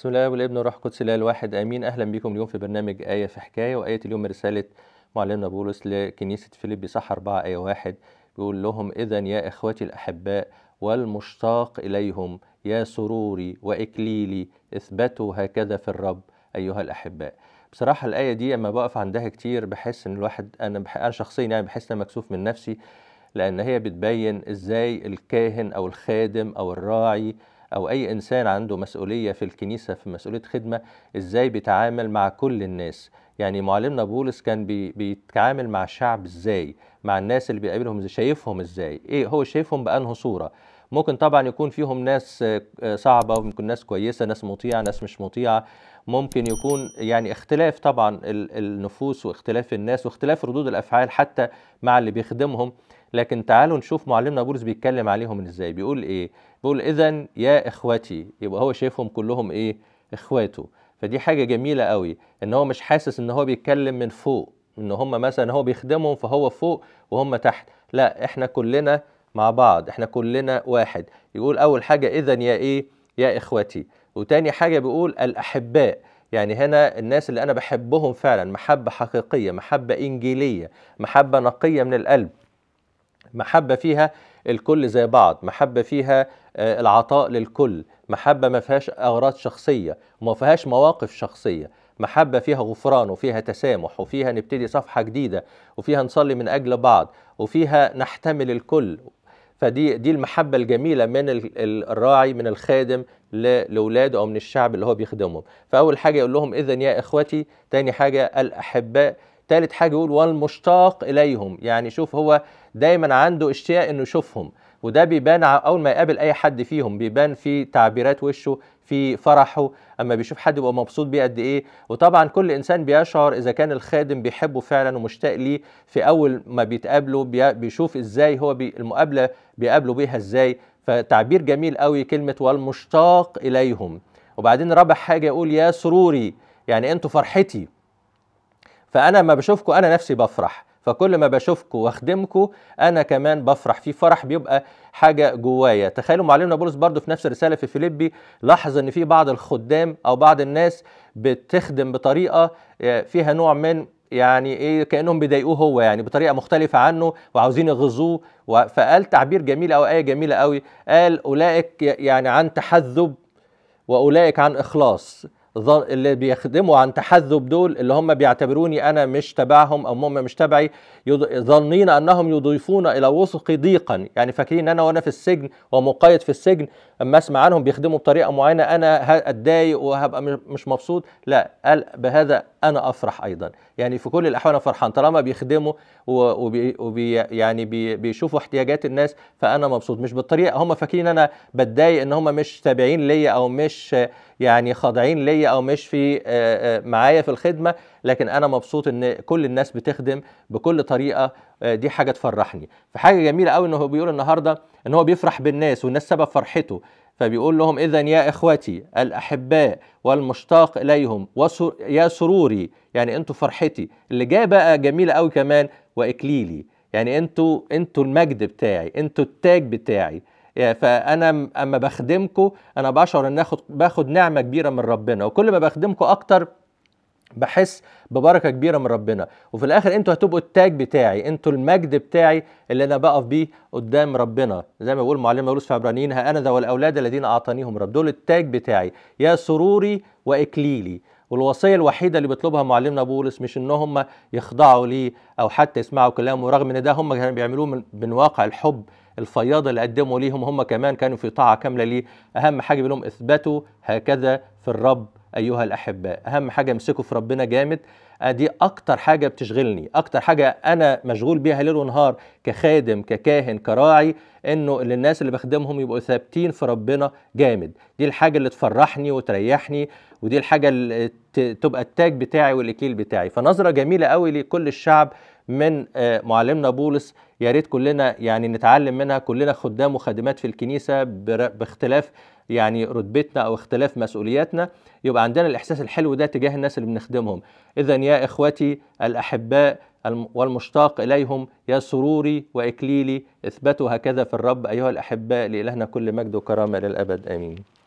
بسم الله والابن والروح القدس الله الواحد امين اهلا بكم اليوم في برنامج ايه في حكايه وايه اليوم رساله معلمنا بولس لكنيسه فيليب صح 4 ايه 1 بيقول لهم اذا يا اخوتي الاحباء والمشتاق اليهم يا سروري واكليلي اثبتوا هكذا في الرب ايها الاحباء بصراحه الايه دي اما بقف عندها كتير بحس ان الواحد انا انا شخصيا يعني بحس ان مكسوف من نفسي لان هي بتبين ازاي الكاهن او الخادم او الراعي او اي انسان عنده مسؤوليه في الكنيسه في مسؤوليه خدمه ازاي بيتعامل مع كل الناس يعني معلمنا بولس كان بي بيتعامل مع الشعب ازاي مع الناس اللي بيقابلهم ازاي شايفهم ازاي ايه هو شايفهم بانه صوره ممكن طبعا يكون فيهم ناس آه، صعبه وممكن ناس كويسه ناس مطيعه ناس مش مطيعه ممكن يكون يعني اختلاف طبعا النفوس واختلاف الناس واختلاف ردود الافعال حتى مع اللي بيخدمهم لكن تعالوا نشوف معلمنا بولس بيتكلم عليهم من ازاي بيقول ايه بيقول اذا يا اخوتي يبقى هو شايفهم كلهم ايه اخواته فدي حاجه جميله قوي ان هو مش حاسس ان هو بيتكلم من فوق ان هم مثلا هو بيخدمهم فهو فوق وهم تحت لا احنا كلنا مع بعض احنا كلنا واحد يقول اول حاجه اذا يا ايه يا اخوتي وتاني حاجه بيقول الاحباء يعني هنا الناس اللي انا بحبهم فعلا محبه حقيقيه محبه انجيليه محبه نقيه من القلب محبة فيها الكل زي بعض محبة فيها آه، العطاء للكل محبة ما فيهاش أغراض شخصية وما فيهاش مواقف شخصية محبة فيها غفران وفيها تسامح وفيها نبتدي صفحة جديدة وفيها نصلي من أجل بعض وفيها نحتمل الكل فدي دي المحبة الجميلة من الراعي من الخادم لأولاده أو من الشعب اللي هو بيخدمهم فأول حاجة يقول لهم إذن يا إخوتي تاني حاجة الأحباء تالت حاجه يقول والمشتاق اليهم يعني شوف هو دايما عنده اشتياق انه يشوفهم وده بيبان اول ما يقابل اي حد فيهم بيبان في تعبيرات وشه في فرحه اما بيشوف حد يبقى مبسوط بيه قد ايه وطبعا كل انسان بيشعر اذا كان الخادم بيحبه فعلا ومشتاق ليه في اول ما بيتقابله بيشوف ازاي هو بي المقابله بيقابله بيها ازاي فتعبير جميل قوي كلمه والمشتاق اليهم وبعدين رابع حاجه يقول يا سروري يعني انتوا فرحتي فانا ما بشوفكم انا نفسي بفرح فكل ما بشوفكم واخدمكم انا كمان بفرح في فرح بيبقى حاجه جوايا تخيلوا معلمنا بولس برضو في نفس الرساله في فيليبي لاحظ ان في بعض الخدام او بعض الناس بتخدم بطريقه آه، فيها نوع من يعني ايه كانهم بيضايقوه هو يعني بطريقه مختلفه عنه وعاوزين يغزوه فقال تعبير جميل او ايه جميله قوي قال اولئك يعني عن تحذب واولئك عن اخلاص اللي بيخدموا عن تحذب دول اللي هم بيعتبروني انا مش تبعهم او هم مش تبعي ظنين انهم يضيفون الى وثقي ضيقا يعني فاكرين انا وانا في السجن ومقيد في السجن اما اسمع عنهم بيخدموا بطريقه معينه انا هتضايق وهبقى مش مبسوط لا قال بهذا انا افرح ايضا يعني في كل الاحوال انا فرحان طالما بيخدموا وبي, وبي يعني بي بيشوفوا احتياجات الناس فانا مبسوط مش بالطريقه هم فاكرين انا بتضايق ان هم مش تابعين ليا او مش يعني خاضعين ليا معايا او مش في آه، آه، معايا في الخدمه لكن انا مبسوط ان كل الناس بتخدم بكل طريقه آه، دي حاجه تفرحني فحاجه جميله قوي ان هو بيقول النهارده ان هو بيفرح بالناس والناس سبب فرحته فبيقول لهم اذا يا اخوتي الاحباء والمشتاق اليهم يا سروري يعني انتوا فرحتي اللي جاء بقى جميله قوي كمان واكليلي يعني انتوا انتوا المجد بتاعي انتوا التاج بتاعي فانا اما بخدمكم انا بشعر ان اخد باخد نعمه كبيره من ربنا وكل ما بخدمكم اكتر بحس ببركه كبيره من ربنا وفي الاخر انتوا هتبقوا التاج بتاعي انتوا المجد بتاعي اللي انا بقف بيه قدام ربنا زي ما بيقول معلم بولس في عبرانيين انا ذا والاولاد الذين اعطانيهم رب دول التاج بتاعي يا سروري واكليلي والوصيه الوحيده اللي بيطلبها معلمنا بولس مش ان هم يخضعوا ليه او حتى يسمعوا كلامه رغم ان ده هم كانوا بيعملوه من واقع الحب الفياض اللي قدموا ليهم هم كمان كانوا في طاعة كاملة ليه أهم حاجة بيقول لهم اثبتوا هكذا في الرب أيها الأحباء أهم حاجة امسكوا في ربنا جامد دي أكتر حاجة بتشغلني أكتر حاجة أنا مشغول بيها ليل ونهار كخادم ككاهن كراعي إنه الناس اللي بخدمهم يبقوا ثابتين في ربنا جامد دي الحاجة اللي تفرحني وتريحني ودي الحاجة اللي تبقى التاج بتاعي والاكيل بتاعي فنظرة جميلة قوي لكل الشعب من آه، معلمنا بولس يا ريت كلنا يعني نتعلم منها كلنا خدام وخادمات في الكنيسه باختلاف يعني رتبتنا او اختلاف مسؤولياتنا يبقى عندنا الاحساس الحلو ده تجاه الناس اللي بنخدمهم اذا يا اخوتي الاحباء والمشتاق اليهم يا سروري واكليلي اثبتوا هكذا في الرب ايها الاحباء لالهنا كل مجد وكرامه للابد امين